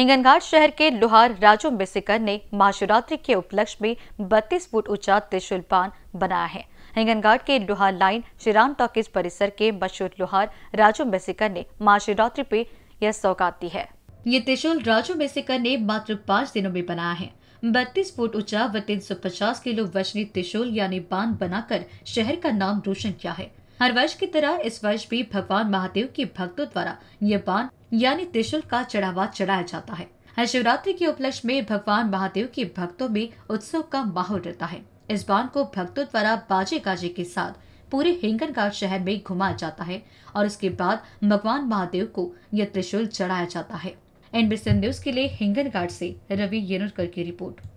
हिंगनघाट शहर के लोहार राजू बेसिकर ने महाशिवरात्रि के उपलक्ष्य में बत्तीस फुट ऊंचा त्रिशूल पान बनाया है हिंगनघाट के लोहार लाइन श्रीराम टॉकीज परिसर के मशहूर लोहार राजू बेसिकर ने महाशिवरात्रि पे यह सौगात दी है ये त्रिशूल राजू बेसिकर ने मात्र पाँच दिनों में बनाया है बत्तीस फुट ऊंचा व तीन सौ पचास किलो वजनी त्रिशूल यानी बांध बनाकर शहर का नाम रोशन किया है हर वर्ष की तरह इस वर्ष भी भगवान महादेव के भक्तों द्वारा ये बांध यानी त्रिशुल का चढ़ावा चढ़ाया जाता है हर शिवरात्रि के उपलक्ष्य में भगवान महादेव के भक्तों में उत्सव का माहौल रहता है इस बार को भक्तों द्वारा बाजे गाजे के साथ पूरे हिंगनघाट शहर में घुमाया जाता है और उसके बाद भगवान महादेव को यह त्रिशूल चढ़ाया जाता है एनबीसी न्यूज के लिए हिंगनघाट से रवि येनुरकर की रिपोर्ट